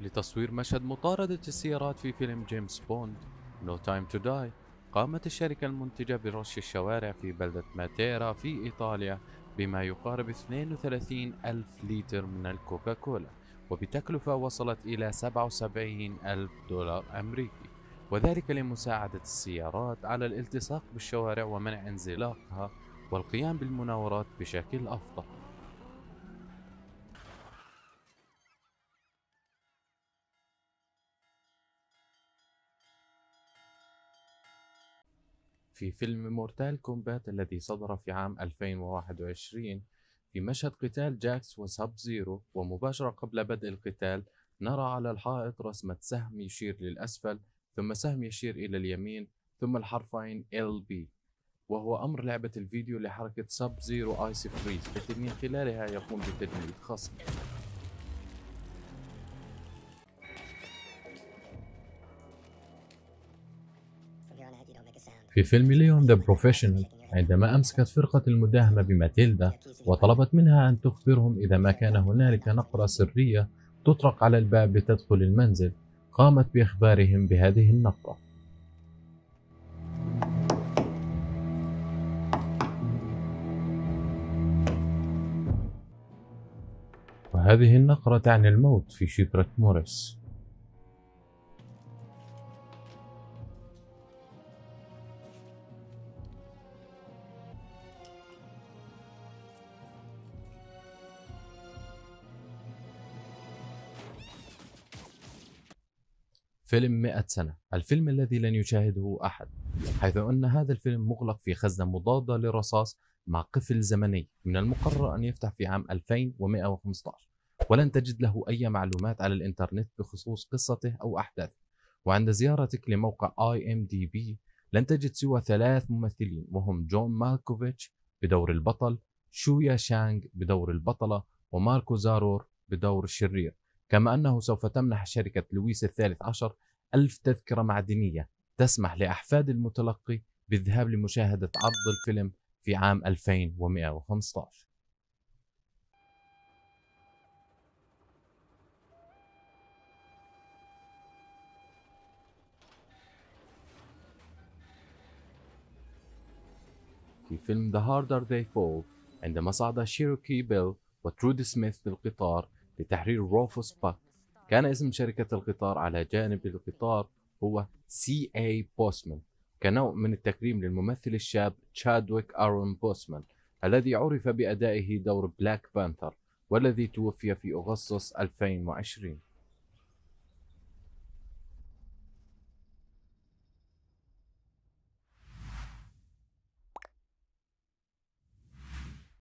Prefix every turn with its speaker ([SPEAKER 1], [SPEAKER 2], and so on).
[SPEAKER 1] لتصوير مشهد مطاردة السيارات في فيلم جيمس بوند نو تايم تو داي قامت الشركة المنتجة برش الشوارع في بلدة ماتيرا في إيطاليا بما يقارب 32 ألف لتر من الكوكاكولا وبتكلفة وصلت إلى 77 ألف دولار أمريكي وذلك لمساعدة السيارات على الالتصاق بالشوارع ومنع انزلاقها والقيام بالمناورات بشكل أفضل في فيلم مورتال كومبات الذي صدر في عام 2021 في مشهد قتال جاكس وساب زيرو ومباشرة قبل بدء القتال نرى على الحائط رسمة سهم يشير للأسفل ثم سهم يشير إلى اليمين ثم الحرفين LB وهو أمر لعبة الفيديو لحركة سب زيرو آيس فريز التي من خلالها يقوم بتجميد خصم في فيلم ليون ذا بروفيشنال عندما أمسكت فرقة المداهمة بماتيلدا وطلبت منها أن تخبرهم إذا ما كان هنالك نقرة سرية تطرق على الباب لتدخل المنزل قامت بإخبارهم بهذه النقرة وهذه النقرة تعني الموت في شفرة موريس فيلم 100 سنة الفيلم الذي لن يشاهده أحد حيث أن هذا الفيلم مغلق في خزنة مضادة للرصاص مع قفل زمني من المقرر أن يفتح في عام 2115 ولن تجد له أي معلومات على الإنترنت بخصوص قصته أو أحداثه وعند زيارتك لموقع IMDB لن تجد سوى ثلاث ممثلين وهم جون مالكوفيتش بدور البطل شويا شانغ بدور البطلة وماركو زارور بدور الشرير كما أنه سوف تمنح شركة لويس الثالث عشر ألف تذكرة معدنية تسمح لأحفاد المتلقي بالذهاب لمشاهدة عرض الفيلم في عام 2115 في فيلم The Harder They Fall عندما صعد شيروكي بيل وترود سميث للقطار لتحرير روفوس باك كان اسم شركة القطار على جانب القطار هو سي اي بوسمان كنوع من التكريم للممثل الشاب تشادويك أرون بوسمان الذي عرف بأدائه دور بلاك بانثر والذي توفي في أغسطس 2020